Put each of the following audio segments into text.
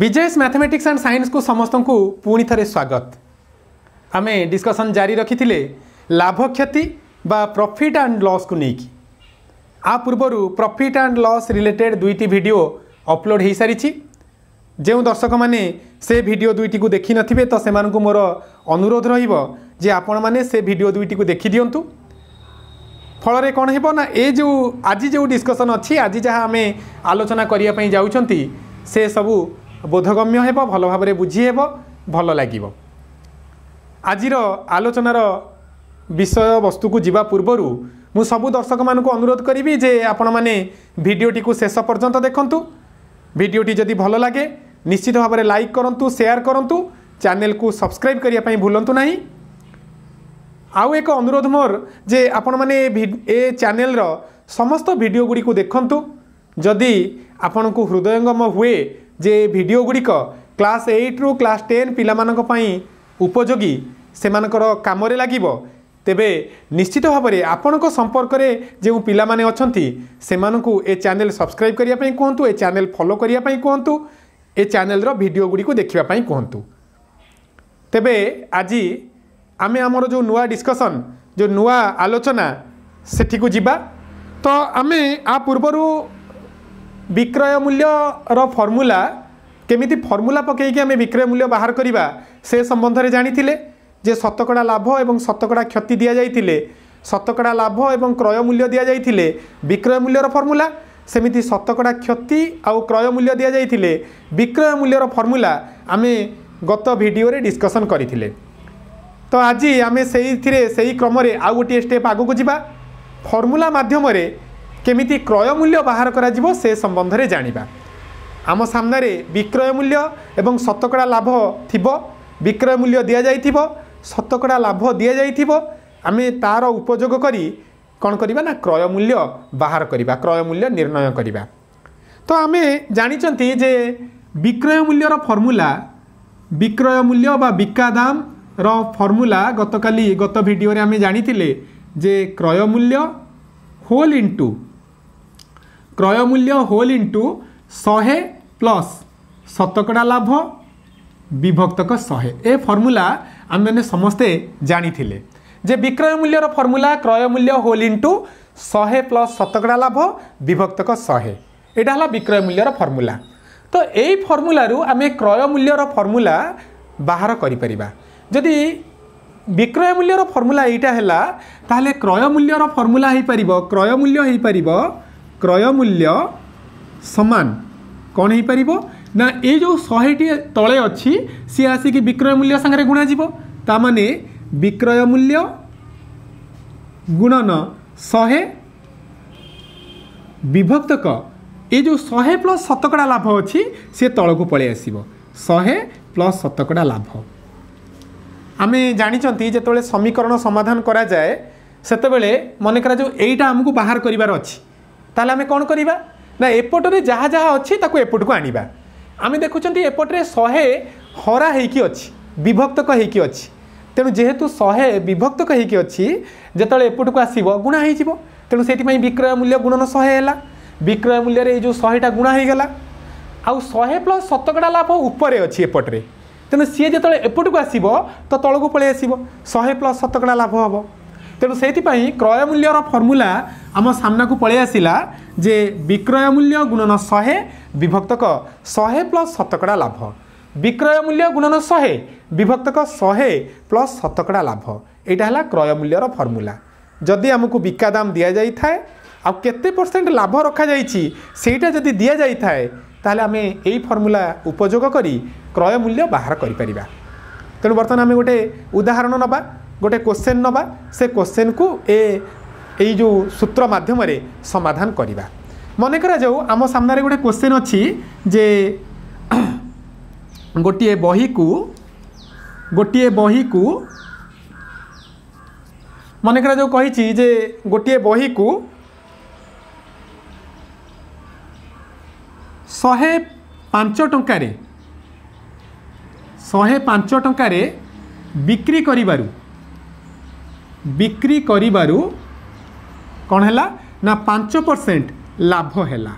ବିଜେଏସ୍ mathematics and ସାଇନ୍ସକୁ ସମସ୍ତଙ୍କୁ ପୁଣି ଥରେ ସ୍ୱାଗତ ଆମେ ଡିସ୍କସନ୍ ଜାରି ରଖିଥିଲେ ଲାଭ କ୍ଷତି ବା ପ୍ରଫିଟ୍ ଆଣ୍ଡ ଲସ୍କୁ ନେଇକି ଆ ପୂର୍ବରୁ ପ୍ରଫିଟ୍ ଆଣ୍ଡ ଲସ୍ ରିଲେଟେଡ୍ ଦୁଇଟି ଭିଡ଼ିଓ ଅପଲୋଡ଼ ହୋଇସାରିଛି ଯେଉଁ ଦର୍ଶକମାନେ ସେ ଭିଡ଼ିଓ ଦୁଇଟିକୁ ଦେଖିନଥିବେ ତ ସେମାନଙ୍କୁ ମୋର ଅନୁରୋଧ ରହିବ ଯେ ଆପଣମାନେ ସେ ଭିଡ଼ିଓ ଦୁଇଟିକୁ ଦେଖିଦିଅନ୍ତୁ ଫଳରେ କ'ଣ ହେବ ନା ଏ ଯେଉଁ ଆଜି ଯେଉଁ ଡିସ୍କସନ୍ ଅଛି ଆଜି ଯାହା ଆମେ ଆଲୋଚନା କରିବା ପାଇଁ ଯାଉଛନ୍ତି ସେସବୁ ବୋଧଗମ୍ୟ ହେବ ଭଲ ଭାବରେ ବୁଝିହେବ ଭଲ ଲାଗିବ ଆଜିର ଆଲୋଚନାର ବିଷୟବସ୍ତୁକୁ ଯିବା ପୂର୍ବରୁ ମୁଁ ସବୁ ଦର୍ଶକମାନଙ୍କୁ ଅନୁରୋଧ କରିବି ଯେ ଆପଣମାନେ ଭିଡ଼ିଓଟିକୁ ଶେଷ ପର୍ଯ୍ୟନ୍ତ ଦେଖନ୍ତୁ ଭିଡ଼ିଓଟି ଯଦି ଭଲ ଲାଗେ ନିଶ୍ଚିତ ଭାବରେ ଲାଇକ୍ କରନ୍ତୁ ସେୟାର କରନ୍ତୁ ଚ୍ୟାନେଲକୁ ସବସ୍କ୍ରାଇବ୍ କରିବା ପାଇଁ ଭୁଲନ୍ତୁ ନାହିଁ ଆଉ ଏକ ଅନୁରୋଧ ମୋର ଯେ ଆପଣମାନେ ଏ ଚ୍ୟାନେଲର ସମସ୍ତ ଭିଡ଼ିଓ ଗୁଡ଼ିକୁ ଦେଖନ୍ତୁ ଯଦି ଆପଣଙ୍କୁ ହୃଦୟଙ୍ଗମ ହୁଏ যে ভিডিও গুড়িক ক্লাস এইট রু ক্লাস টেন পিলামানাই উপযোগী সেমানকর কামরে লাগিব তেবে নিশ্চিত ভাবে আপনার সম্পর্কের যে পিলামানে অনেক সে এ চ্যানেল সবসক্রাইব করা কুহতু এ চ্যানেল ফলো করা কুহতু এ চ্যানেলর ভিডিও গুড়ি দেখা কুহতু তেবে আজি আমি আমার যে নূয়া ডিসকসন যে নূয়া আলোচনা সেটি যা তো আমি আ পূর্বর ବିକ୍ରୟ ମୂଲ୍ୟର ଫର୍ମୁଲା କେମିତି ଫର୍ମୁଲା ପକାଇକି ଆମେ ବିକ୍ରୟ ମୂଲ୍ୟ ବାହାର କରିବା ସେ ସମ୍ବନ୍ଧରେ ଜାଣିଥିଲେ ଯେ ଶତକଡ଼ା ଲାଭ ଏବଂ ଶତକଡ଼ା କ୍ଷତି ଦିଆଯାଇଥିଲେ ଶତକଡ଼ା ଲାଭ ଏବଂ କ୍ରୟ ମୂଲ୍ୟ ଦିଆଯାଇଥିଲେ ବିକ୍ରୟ ମୂଲ୍ୟର ଫର୍ମୁଲା ସେମିତି ଶତକଡ଼ା କ୍ଷତି ଆଉ କ୍ରୟ ମୂଲ୍ୟ ଦିଆଯାଇଥିଲେ ବିକ୍ରୟ ମୂଲ୍ୟର ଫର୍ମୁଲା ଆମେ ଗତ ଭିଡ଼ିଓରେ ଡିସ୍କସନ୍ କରିଥିଲେ ତ ଆଜି ଆମେ ସେଇଥିରେ ସେଇ କ୍ରମରେ ଆଉ ଗୋଟିଏ ଷ୍ଟେପ୍ ଆଗକୁ ଯିବା ଫର୍ମୁଲା ମାଧ୍ୟମରେ କେମିତି କ୍ରୟ ମୂଲ୍ୟ ବାହାର କରାଯିବ ସେ ସମ୍ବନ୍ଧରେ ଜାଣିବା ଆମ ସାମ୍ନାରେ ବିକ୍ରୟ ମୂଲ୍ୟ ଏବଂ ଶତକଡ଼ା ଲାଭ ଥିବ ବିକ୍ରୟ ମୂଲ୍ୟ ଦିଆଯାଇଥିବ ଶତକଡ଼ା ଲାଭ ଦିଆଯାଇଥିବ ଆମେ ତା'ର ଉପଯୋଗ କରି କ'ଣ କରିବା ନା କ୍ରୟ ମୂଲ୍ୟ ବାହାର କରିବା କ୍ରୟ ମୂଲ୍ୟ ନିର୍ଣ୍ଣୟ କରିବା ତ ଆମେ ଜାଣିଛନ୍ତି ଯେ ବିକ୍ରୟ ମୂଲ୍ୟର ଫର୍ମୁଲା ବିକ୍ରୟ ମୂଲ୍ୟ ବା ବିକା ଦାମର ଫର୍ମୁଲା ଗତକାଲି ଗତ ଭିଡ଼ିଓରେ ଆମେ ଜାଣିଥିଲେ ଯେ କ୍ରୟ ମୂଲ୍ୟ ହୋଲ୍ ଇଣ୍ଟୁ ক্রয় মূল্য হোল ইন্টু শহে প্লস শতকড়া লাভ বিভক্তক শহে এ ফর্মুলা আমি মানে সমস্তে জাঁথিলে যে বিক্রয় মূল্যর ফর্মুলা ক্রয় মূল্য হোল ইন্টু শহে প্লস শতকড়া লাভ বিভক্তক শহে এটা হল বিক্রয় মূল্যর ফর্মুলা তো এই ফর্মুলার আমি ক্রয় মূল্যর ফর্মুলা বাহার করে পারা যদি বিক্রয় মূল্যর ফর্মুলা এইটা হল তাহলে ক্রয় মূল্যর ফর্মুলা হয়ে পার ক্রয় মূল্য হয়ে পার ক্রয় মূল্য সমান କ'ଣ ହେଇପାରିବ ନା ଏଇ ଯେଉଁ ଶହେଟି ତଳେ ଅଛି ସିଏ ଆସିକି ବିକ୍ରୟ ମୂଲ୍ୟ ସାଙ୍ଗରେ ଗୁଣାଯିବ ତା ମାନେ ବିକ୍ରୟ ମୂଲ୍ୟ ଗୁଣନ ଶହେ ବିଭକ୍ତକ ଏ ଯେଉଁ ଶହେ ପ୍ଲସ୍ ଶତକଡ଼ା ଲାଭ ଅଛି ସେ ତଳକୁ ପଳେଇ ଆସିବ ଶହେ ପ୍ଲସ୍ ଶତକଡ଼ା ଲାଭ ଆମେ ଜାଣିଛନ୍ତି ଯେତେବେଳେ ସମୀକରଣ ସମାଧାନ କରାଯାଏ ସେତେବେଳେ ମନେକରାଯାଉ ଏଇଟା ଆମକୁ ବାହାର କରିବାର ଅଛି ତାହେଲେ ଆମେ କ'ଣ କରିବା ନା ଏପଟରେ ଯାହା ଯାହା ଅଛି ତାକୁ ଏପଟକୁ ଆଣିବା ଆମେ ଦେଖୁଛନ୍ତି ଏପଟରେ ଶହେ ହରା ହେଇକି ଅଛି ବିଭକ୍ତକ ହେଇକି ଅଛି ତେଣୁ ଯେହେତୁ ଶହେ ବିଭକ୍ତକ ହେଇକି ଅଛି ଯେତେବେଳେ ଏପଟକୁ ଆସିବ ଗୁଣା ହେଇଯିବ ତେଣୁ ସେଥିପାଇଁ ବିକ୍ରୟ ମୂଲ୍ୟ ଗୁଣନ ଶହେ ହେଲା ବିକ୍ରୟ ମୂଲ୍ୟରେ ଏଇ ଯେଉଁ ଶହେଟା ଗୁଣା ହେଇଗଲା ଆଉ ଶହେ ପ୍ଲସ୍ ଶତକଡ଼ା ଲାଭ ଉପରେ ଅଛି ଏପଟରେ ତେଣୁ ସିଏ ଯେତେବେଳେ ଏପଟକୁ ଆସିବ ତ ତଳକୁ ପଳେଇ ଆସିବ ଶହେ ପ୍ଲସ୍ ଶତକଡ଼ା ଲାଭ ହେବ ତେଣୁ ସେଇଥିପାଇଁ କ୍ରୟ ମୂଲ୍ୟର ଫର୍ମୁଲା ଆମ ସାମ୍ନାକୁ ପଳେଇ ଆସିଲା ଯେ ବିକ୍ରୟ ମୂଲ୍ୟ ଗୁଣନ ଶହେ ବିଭକ୍ତକ ଶହେ ପ୍ଲସ୍ ଶତକଡ଼ା ଲାଭ ବିକ୍ରୟ ମୂଲ୍ୟ ଗୁଣନ ଶହେ ବିଭକ୍ତକ ଶହେ ପ୍ଲସ୍ ଶତକଡ଼ା ଲାଭ ଏଇଟା ହେଲା କ୍ରୟ ମୂଲ୍ୟର ଫର୍ମୁଲା ଯଦି ଆମକୁ ବିକା ଦାମ ଦିଆଯାଇଥାଏ ଆଉ କେତେ ପରସେଣ୍ଟ ଲାଭ ରଖାଯାଇଛି ସେଇଟା ଯଦି ଦିଆଯାଇଥାଏ ତାହେଲେ ଆମେ ଏଇ ଫର୍ମୁଲା ଉପଯୋଗ କରି କ୍ରୟ ମୂଲ୍ୟ ବାହାର କରିପାରିବା ତେଣୁ ବର୍ତ୍ତମାନ ଆମେ ଗୋଟେ ଉଦାହରଣ ନେବା ଗୋଟେ କୋଶ୍ଚେନ୍ ନେବା ସେ କୋଶ୍ଚେନ୍କୁ ଏ ଏଇ ଯେଉଁ ସୂତ୍ର ମାଧ୍ୟମରେ ସମାଧାନ କରିବା ମନେ କରାଯାଉ ଆମ ସାମ୍ନାରେ ଗୋଟେ କୋଶ୍ଚେନ୍ ଅଛି ଯେ ଗୋଟିଏ ବହିକୁ ଗୋଟିଏ ବହିକୁ ମନେ କରାଯାଉ କହିଛି ଯେ ଗୋଟିଏ ବହିକୁ ଶହେ ପାଞ୍ଚ ଟଙ୍କାରେ ଶହେ ପାଞ୍ଚ ଟଙ୍କାରେ ବିକ୍ରି କରିବାରୁ ବିକ୍ରି କରିବାରୁ କ'ଣ ହେଲା ନା ପାଞ୍ଚ ପରସେଣ୍ଟ ଲାଭ ହେଲା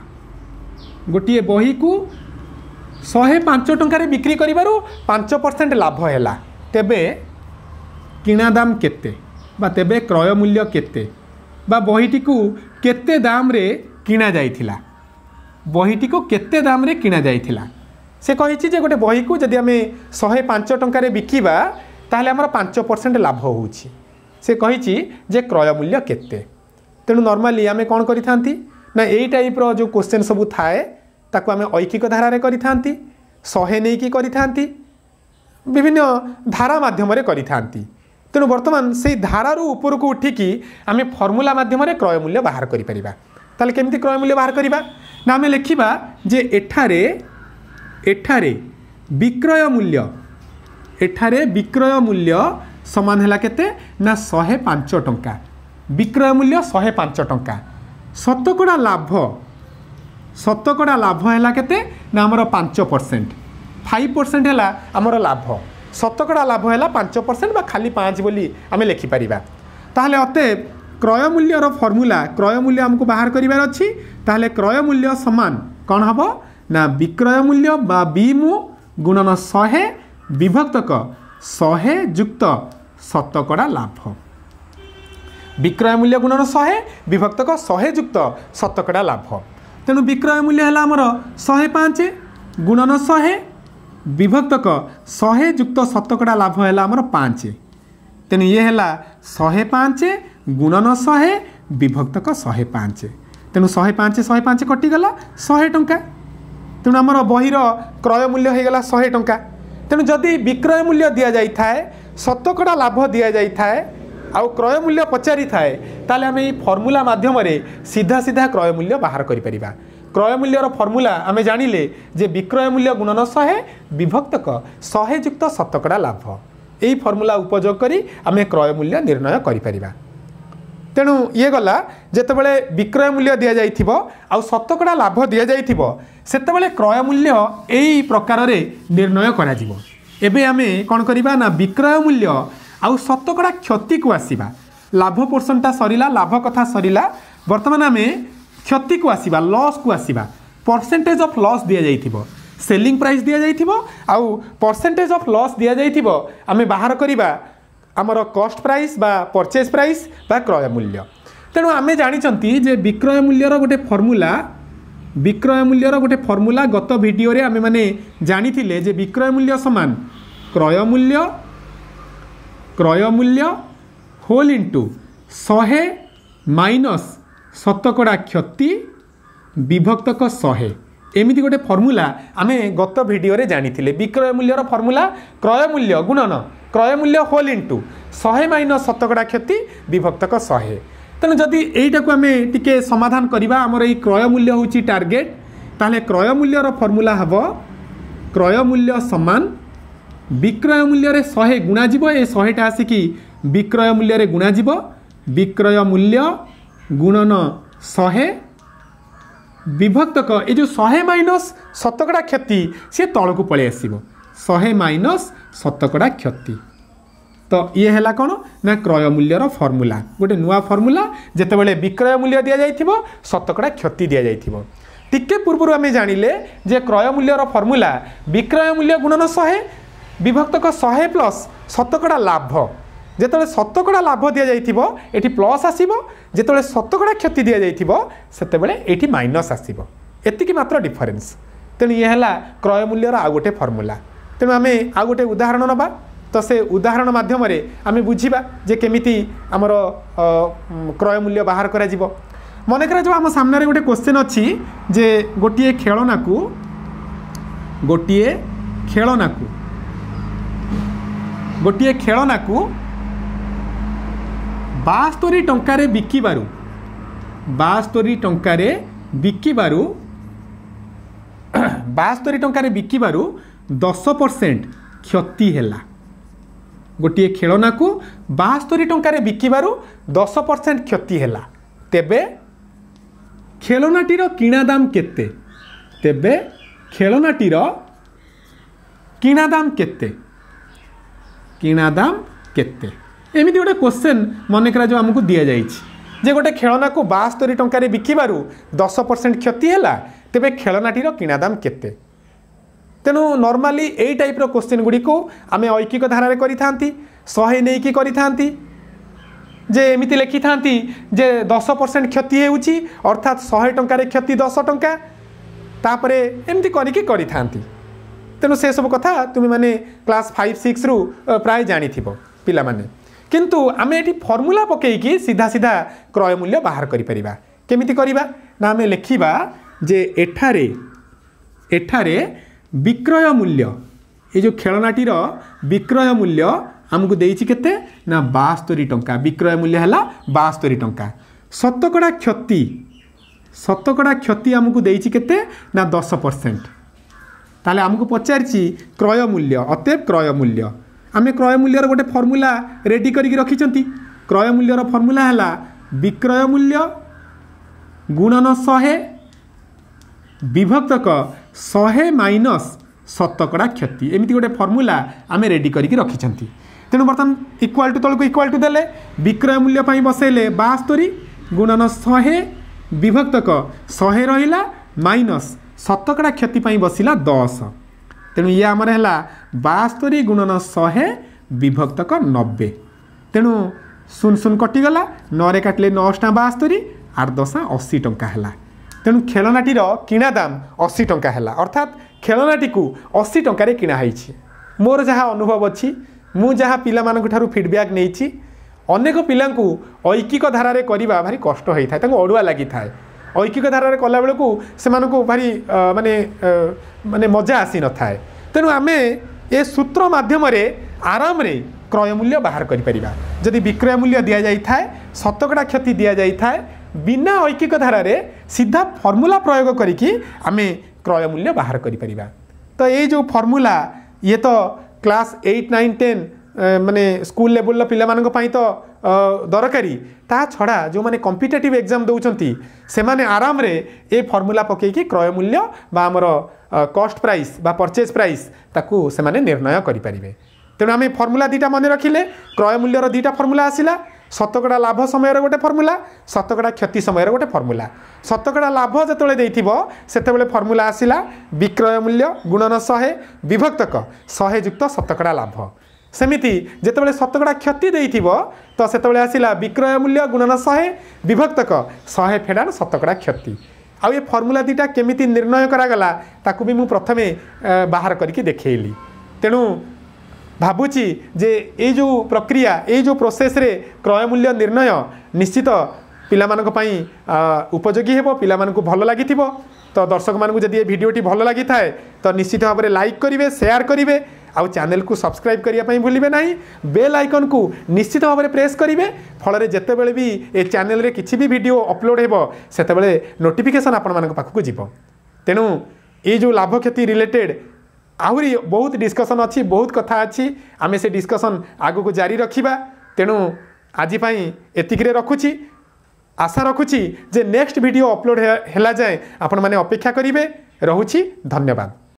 ଗୋଟିଏ ବହିକୁ ଶହେ ପାଞ୍ଚ ଟଙ୍କାରେ ବିକ୍ରି କରିବାରୁ ପାଞ୍ଚ ପରସେଣ୍ଟ ଲାଭ ହେଲା ତେବେ କିଣା ଦାମ କେତେ বা তেবে ক্রয় মূল্য কেতে বা বইটিকু কেতে দামরে কিনা যাইথিলা বইটিকু কেতে দামরে কিনা যাইথিলা সে কহিছি যে গোটে বইকু যদি আমি শহে পাঁচ টঙ্কার বিকিবা তাহলে আমার পাঁচ পরসেন্ট লাভ হচ্ছে সে কী যে ক্রয় মূল্য কেতে তেমন নর্মালি আমি কম করে থাকে না এই টাইপ্র যে কোশ্চেন সবু থাকে তাকে আমি ঐকিক ধারার করে থাকে শহে নেই করে থাকে বিভিন্ন ধারা মাধ্যমে করে থাকে তেমন বর্তমান সেই ধারার উপরক উঠিকি আমি ফর্মুলা মাধ্যমে ক্রয় মূল্য বাহার করে পারা তাহলে কেমি ক্রয় মূল্য বাহার করা না আমি লেখিবা যে এঠারে এঠারে বিক্রয় মূল্য এঠারে বিক্রয় মূল্য সমান হল কেতে না শহে পাঁচ টঙ্কা বিক্রয় মূল্য শহে পাঁচ টঙ্কা শতকড়া লাভ শতকড়া লাভ হল কেতে না আমার পাঁচ পরসেন্ট ফাইভ পরসেন্ট হল আমার লাভ শতকড়া লাভ হল পাঁচ পরসেন্ট বা খালি পাঁচ বলে আমি লেখিপারা তাহলে অতএব ক্রয় মূল্যর ফর্মুলা ক্রয় মূল্য আমি বাহার করবার অছি তাহলে ক্রয় মূল্য সমান কণ হব না বিক্রয় মূল্য বা বিমু গুণন শহে বিভক্তক ଶହେ ଯୁକ୍ତ ଶତକଡ଼ା ଲାଭ ବିକ୍ରୟ ମୂଲ୍ୟ ଗୁଣର ଶହେ ବିଭକ୍ତକ ଶହେ ଯୁକ୍ତ ଶତକଡ଼ା ଲାଭ ତେଣୁ ବିକ୍ରୟ ମୂଲ୍ୟ ହେଲା ଆମର ଶହେ ପାଞ୍ଚ ଗୁଣନ ଶହେ ବିଭକ୍ତକ ଶହେ ଯୁକ୍ତ ଶତକଡ଼ା ଲାଭ ହେଲା ଆମର ପାଞ୍ଚ ତେଣୁ ଇଏ ହେଲା ଶହେ ପାଞ୍ଚ ଗୁଣନ ଶହେ ବିଭକ୍ତକ ଶହେ ପାଞ୍ଚ ତେଣୁ ଶହେ ପାଞ୍ଚ ଶହେ ପାଞ୍ଚ କଟିଗଲା ଶହେ ଟଙ୍କା ତେଣୁ ଆମର ବହିର କ୍ରୟ ମୂଲ୍ୟ ହୋଇଗଲା ଶହେ ଟଙ୍କା তেমন যদি বিক্রয় মূল্য দিয়া যাই থাকে শতকড়া লাভ দিয়া যাই থাকে আউ ক্রয় মূল্য পচারি থাকে তাহলে আমি এই ফর্মুলা মাধ্যমে সিধা সিধা ক্রয় মূল্য বাহার করে পারিবা ক্রয় মূল্যর ফর্মুলা আমি জাঁলে যে বিক্রয় মূল্য গুণন শহে বিভক্তক শহে যুক্ত শতকড়া লাভ এই ফর্মুলা উপযোগ করে আমি ক্রয় মূল্য নির্ণয় করে পারিবা ତେଣୁ ଇଏ ଗଲା ଯେତେବେଳେ ବିକ୍ରୟ ମୂଲ୍ୟ ଦିଆଯାଇଥିବ ଆଉ ଶତକଡ଼ା ଲାଭ ଦିଆଯାଇଥିବ ସେତେବେଳେ କ୍ରୟ ମୂଲ୍ୟ ଏଇ ପ୍ରକାରରେ ନିର୍ଣ୍ଣୟ କରାଯିବ ଏବେ ଆମେ କ'ଣ କରିବା ନା ବିକ୍ରୟ ମୂଲ୍ୟ ଆଉ ଶତକଡ଼ା କ୍ଷତିକୁ ଆସିବା ଲାଭ ପୋର୍ସନଟା ସରିଲା ଲାଭ କଥା ସରିଲା ବର୍ତ୍ତମାନ ଆମେ କ୍ଷତିକୁ ଆସିବା ଲସ୍କୁ ଆସିବା ପରସେଣ୍ଟେଜ୍ ଅଫ୍ ଲସ୍ ଦିଆଯାଇଥିବ ସେଲିଂ ପ୍ରାଇସ୍ ଦିଆଯାଇଥିବ ଆଉ ପରସେଣ୍ଟେଜ୍ ଅଫ୍ ଲସ୍ ଦିଆଯାଇଥିବ ଆମେ ବାହାର କରିବା আমার কস্ট প্রাইস বা পরচেজ প্রাইস বা ক্রয় মূল্য তেমন আমি জাঁচান্তি যে বিক্রয় মূল্যর গোটে ফর্মুলা বিক্রয় মূল্যর গোটে ফর্মুলা গত ভিডিওরে আমি মানে জাঁথিলে যে বিক্রয় মূল্য সমান ক্রয় মূল্য ক্রয় মূল্য হোল ইন্টু শহে মাইনস শতকড়া ক্ষতি বিভক্তক শহে এমিতি গোটে ফর্মুলা আমি গত ভিডিওরে জাঁথিলে বিক্রয় মূল্যর ফর্মুলা ক্রয় মূল্য গুণন କ୍ରୟମୂଲ୍ୟ ହୋଲ୍ ଇଣ୍ଟୁ ଶହେ ମାଇନସ୍ ଶତକଡ଼ା କ୍ଷତି ବିଭକ୍ତକ ଶହେ ତେଣୁ ଯଦି ଏଇଟାକୁ ଆମେ ଟିକିଏ ସମାଧାନ କରିବା ଆମର ଏଇ କ୍ରୟମୂଲ୍ୟ ହେଉଛି ଟାର୍ଗେଟ୍ ତାହେଲେ କ୍ରୟମୂଲ୍ୟର ଫର୍ମୁଲା ହେବ କ୍ରୟମୂଲ୍ୟ ସମାନ ବିକ୍ରୟ ମୂଲ୍ୟରେ ଶହେ ଗୁଣାଯିବ ଏ ଶହେଟା ଆସିକି ବିକ୍ରୟ ମୂଲ୍ୟରେ ଗୁଣାଯିବ ବିକ୍ରୟ ମୂଲ୍ୟ ଗୁଣନ ଶହେ ବିଭକ୍ତକ ଏ ଯେଉଁ ଶହେ ମାଇନସ୍ ଶତକଡ଼ା କ୍ଷତି ସିଏ ତଳକୁ ପଳାଇ ଆସିବ ଶହେ ମାଇନସ୍ ଶତକଡ଼ା କ୍ଷତି ତ ଇଏ ହେଲା କ'ଣ ନା କ୍ରୟ ମୂଲ୍ୟର ଫର୍ମୁଲା ଗୋଟେ ନୂଆ ଫର୍ମୁଲା ଯେତେବେଳେ ବିକ୍ରୟ ମୂଲ୍ୟ ଦିଆଯାଇଥିବ ଶତକଡ଼ା କ୍ଷତି ଦିଆଯାଇଥିବ ଟିକେ ପୂର୍ବରୁ ଆମେ ଜାଣିଲେ ଯେ କ୍ରୟ ମୂଲ୍ୟର ଫର୍ମୁଲା ବିକ୍ରୟ ମୂଲ୍ୟ ଗୁଣନ ଶହେ ବିଭକ୍ତକ ଶହେ ପ୍ଲସ୍ ଶତକଡ଼ା ଲାଭ ଯେତେବେଳେ ଶତକଡ଼ା ଲାଭ ଦିଆଯାଇଥିବ ଏଠି ପ୍ଲସ୍ ଆସିବ ଯେତେବେଳେ ଶତକଡ଼ା କ୍ଷତି ଦିଆଯାଇଥିବ ସେତେବେଳେ ଏଠି ମାଇନସ୍ ଆସିବ ଏତିକି ମାତ୍ର ଡିଫରେନ୍ସ ତେଣୁ ଇଏ ହେଲା କ୍ରୟ ମୂଲ୍ୟର ଆଉ ଗୋଟେ ଫର୍ମୁଲା ତେଣୁ ଆମେ ଆଉ ଗୋଟେ ଉଦାହରଣ ନେବା ତ ସେ ଉଦାହରଣ ମାଧ୍ୟମରେ ଆମେ ବୁଝିବା ଯେ କେମିତି ଆମର କ୍ରୟ ମୂଲ୍ୟ ବାହାର କରାଯିବ ମନେ କରାଯିବ ଆମ ସାମ୍ନାରେ ଗୋଟେ କ୍ୱେଶ୍ଚିନ୍ ଅଛି ଯେ ଗୋଟିଏ ଖେଳନାକୁ ଗୋଟିଏ ଖେଳନାକୁ ଗୋଟିଏ ଖେଳନାକୁ ବାସ୍ତରୀ ଟଙ୍କାରେ ବିକିବାରୁ ବାସ୍ତରୀ ଟଙ୍କାରେ ବିକିବାରୁ ବାସ୍ତରୀ ଟଙ୍କାରେ ବିକିବାରୁ ଦଶ ପରସେଣ୍ଟ କ୍ଷତି ହେଲା ଗୋଟିଏ ଖେଳନାକୁ ବାସ୍ତରୀ ଟଙ୍କାରେ ବିକିବାରୁ ଦଶ ପରସେଣ୍ଟ କ୍ଷତି ହେଲା ତେବେ ଖେଳନାଟିର କିଣା ଦାମ କେତେ ତେବେ ଖେଳନାଟିର କିଣା ଦାମ କେତେ କିଣା ଦାମ କେତେ ଏମିତି ଗୋଟେ କୋଶ୍ଚେନ୍ ମନେକରା ଯେଉଁ ଆମକୁ ଦିଆଯାଇଛି ଯେ ଗୋଟେ ଖେଳନାକୁ ବାସ୍ତରୀ ଟଙ୍କାରେ ବିକିବାରୁ ଦଶ ପରସେଣ୍ଟ କ୍ଷତି ହେଲା ତେବେ ଖେଳନାଟିର କିଣା ଦାମ କେତେ তেণু নর্মালি এই টাইপ্র কোশ্চিନ୍ গুড়িକୁ ଆମେ ଐକିକ ଧାରାରେ କରିଥାନ୍ତି ଶହେ ନେଇକି କରିଥାନ୍ତି ଯେ ଏମିତି ଲେଖିଥାନ୍ତି ଯେ ଦଶ ପରସେଣ୍ଟ କ୍ଷତି ହେଉଛି ଅର୍ଥାତ୍ ଶହେ ଟଙ୍କାରେ କ୍ଷତି ଦଶ ଟଙ୍କା ତାପରେ ଏମିତି କରିକି କରିଥାନ୍ତି ତେଣୁ ସେସବୁ କଥା ତୁମେମାନେ କ୍ଲାସ୍ ଫାଇଭ୍ ସିକ୍ସରୁ ପ୍ରାୟ ଜାଣିଥିବ ପିଲାମାନେ କିନ୍ତୁ ଆମେ ଏଠି ଫର୍ମୁଲା ପକାଇକି ସିଧା ସିଧା କ୍ରୟ ମୂଲ୍ୟ ବାହାର କରିପାରିବା କେମିତି କରିବା ନା ଆମେ ଲେଖିବା ଯେ ଏଠାରେ ଏଠାରେ ବିକ୍ରୟ ମୂଲ୍ୟ ଏ ଯେଉଁ ଖେଳନାଟିର ବିକ୍ରୟ ମୂଲ୍ୟ ଆମକୁ ଦେଇଛି କେତେ ନା ବାସ୍ତରୀ ଟଙ୍କା ବିକ୍ରୟ ମୂଲ୍ୟ ହେଲା ବାସ୍ତରୀ ଟଙ୍କା ଶତକଡ଼ା କ୍ଷତି ଶତକଡ଼ା କ୍ଷତି ଆମକୁ ଦେଇଛି କେତେ ନା ଦଶ ପରସେଣ୍ଟ ତାହେଲେ ଆମକୁ ପଚାରିଛି କ୍ରୟ ମୂଲ୍ୟ ଅତେବ କ୍ରୟ ମୂଲ୍ୟ ଆମେ କ୍ରୟ ମୂଲ୍ୟର ଗୋଟେ ଫର୍ମୁଲା ରେଡ଼ି କରିକି ରଖିଛନ୍ତି କ୍ରୟ ମୂଲ୍ୟର ଫର୍ମୁଲା ହେଲା ବିକ୍ରୟ ମୂଲ୍ୟ ଗୁଣନ ଶହେ বিভক্তক শহে মাইনস শতকড়া କ୍ଷତି ଏମିତି ଗୋଟେ ଫର୍ମୁଲା ଆମେ ରେଡ଼ି କରିକି ରଖିଛନ୍ତି ତେଣୁ ବର୍ତ୍ତମାନ ଇକ୍ୱାଲ୍ ଟୁ ତଳକୁ ଇକ୍ୱାଲ୍ ଟୁ ଦେଲେ ବିକ୍ରୟ ମୂଲ୍ୟ ପାଇଁ ବସେଇଲେ ବାସ୍ତରୀ ଗୁଣନ ଶହେ ବିଭକ୍ତକ ଶହେ ରହିଲା ମାଇନସ୍ ଶତକଡ଼ା କ୍ଷତି ପାଇଁ ବସିଲା ଦଶ ତେଣୁ ଇଏ ଆମର ହେଲା ବାସ୍ତରୀ ଗୁଣନ ଶହେ ବିଭକ୍ତକ ନବେ ତେଣୁ ଶୂନ ଶୂନ କଟିଗଲା ନରେ କାଟିଲେ ନଅଶହ ଟଙ୍କା ବାସ୍ତରୀ ଆଠ ଦଶା ଅଶୀ ଟଙ୍କା ହେଲା ତେଣୁ ଖେଳନାଟିର କିଣା ଦାମ ଅଶୀ ଟଙ୍କା ହେଲା ଅର୍ଥାତ୍ ଖେଳନାଟିକୁ ଅଶୀ ଟଙ୍କାରେ କିଣା ହେଇଛି ମୋର ଯାହା ଅନୁଭବ ଅଛି ମୁଁ ଯାହା ପିଲାମାନଙ୍କଠାରୁ ଫିଡ଼ବ୍ୟାକ୍ ନେଇଛି ଅନେକ ପିଲାଙ୍କୁ ଐକିକ ଧାରାରେ କରିବା ଭାରି କଷ୍ଟ ହୋଇଥାଏ ତାଙ୍କୁ ଅଡ଼ୁଆ ଲାଗିଥାଏ ଐକିକ ଧାରାରେ କଲାବେଳକୁ ସେମାନଙ୍କୁ ଭାରି ମାନେ ମାନେ ମଜା ଆସିନଥାଏ ତେଣୁ ଆମେ ଏ ସୂତ୍ର ମାଧ୍ୟମରେ ଆରାମରେ କ୍ରୟ ମୂଲ୍ୟ ବାହାର କରିପାରିବା ଯଦି ବିକ୍ରୟ ମୂଲ୍ୟ ଦିଆଯାଇଥାଏ ଶତକଡ଼ା କ୍ଷତି ଦିଆଯାଇଥାଏ ବିନା ଐକିକ ଧାରାରେ ସିଧା ଫର୍ମୁଲା ପ୍ରୟୋଗ କରିକି ଆମେ କ୍ରୟ ମୂଲ୍ୟ ବାହାର କରିପାରିବା ତ ଏଇ ଯେଉଁ ଫର୍ମୁଲା ଇଏ ତ କ୍ଲାସ୍ ଏଇଟ୍ ନାଇନ୍ ଟେନ୍ ମାନେ ସ୍କୁଲ ଲେବୁଲର ପିଲାମାନଙ୍କ ପାଇଁ ତ ଦରକାରୀ ତା ଛଡ଼ା ଯେଉଁମାନେ କମ୍ପିଟେଟିଭ୍ ଏକ୍ଜାମ୍ ଦେଉଛନ୍ତି ସେମାନେ ଆରାମରେ ଏ ଫର୍ମୁଲା ପକାଇକି କ୍ରୟ ମୂଲ୍ୟ ବା ଆମର କଷ୍ଟ ପ୍ରାଇସ୍ ବା ପରଚେଜ୍ ପ୍ରାଇସ୍ ତାକୁ ସେମାନେ ନିର୍ଣ୍ଣୟ କରିପାରିବେ ତେଣୁ ଆମେ ଫର୍ମୁଲା ଦୁଇଟା ମନେ ରଖିଲେ କ୍ରୟ ମୂଲ୍ୟର ଦୁଇଟା ଫର୍ମୁଲା ଆସିଲା শতকড়া লাভ সময়ের গোটে ফর্মুলা শতকড়া ক্ষতি সময়ের গোটে ফর্মুলা শতকড়া লাভ যেত দেইথিব সেতবে ফর্মুলা আসিলা বিক্রয় মূল্য গুণন শহে বিভক্তক শহে যুক্ত শতকড়া লাভ সেমিতি যেতবে শতকড়া ক্ষতি দেইথিব তো সেতবে আসিলা বিক্রয় মূল্য গুণন শহে বিভক্তক শহে ফেডান শতকড়া ক্ষতি আউ এ ফর্মুলা দুইটা কেমিতি নির্ণয় করা গলা তাকে মু প্রথমে বাহার করি দেখাইলি তেমন ଭାବୁଛି ଯେ ଏଇ ଯେଉଁ ପ୍ରକ୍ରିୟା ଏଇ ଯେଉଁ ପ୍ରୋସେସ୍ରେ କ୍ରୟ ମୂଲ୍ୟ ନିର୍ଣ୍ଣୟ ନିଶ୍ଚିତ ପିଲାମାନଙ୍କ ପାଇଁ ଉପଯୋଗୀ ହେବ ପିଲାମାନଙ୍କୁ ଭଲ ଲାଗିଥିବ ତ ଦର୍ଶକମାନଙ୍କୁ ଯଦି ଏ ଭିଡ଼ିଓଟି ଭଲ ଲାଗିଥାଏ ତ ନିଶ୍ଚିତ ଭାବରେ ଲାଇକ୍ କରିବେ ସେୟାର କରିବେ ଆଉ ଚ୍ୟାନେଲକୁ ସବସ୍କ୍ରାଇବ୍ କରିବା ପାଇଁ ଭୁଲିବେ ନାହିଁ ବେଲ୍ ଆଇକନ୍କୁ ନିଶ୍ଚିତ ଭାବରେ ପ୍ରେସ୍ କରିବେ ଫଳରେ ଯେତେବେଳେ ବି ଏ ଚ୍ୟାନେଲରେ କିଛି ବି ଭିଡ଼ିଓ ଅପଲୋଡ଼ ହେବ ସେତେବେଳେ ନୋଟିଫିକେସନ୍ ଆପଣମାନଙ୍କ ପାଖକୁ ଯିବ ତେଣୁ ଏଇ ଯେଉଁ ଲାଭ କ୍ଷତି ରିଲେଟେଡ଼୍ ଆହୁରି ବହୁତ ଡିସ୍କସନ୍ ଅଛି ବହୁତ କଥା ଅଛି ଆମେ ସେ ଡିସ୍କସନ୍ ଆଗକୁ ଜାରି ରଖିବା ତେଣୁ ଆଜି ପାଇଁ ଏତିକିରେ ରଖୁଛି ଆଶା ରଖୁଛି ଯେ ନେକ୍ସଟ ଭିଡ଼ିଓ ଅପଲୋଡ଼ ହେଲା ଯାଏଁ ଆପଣମାନେ ଅପେକ୍ଷା କରିବେ ରହୁଛି ଧନ୍ୟବାଦ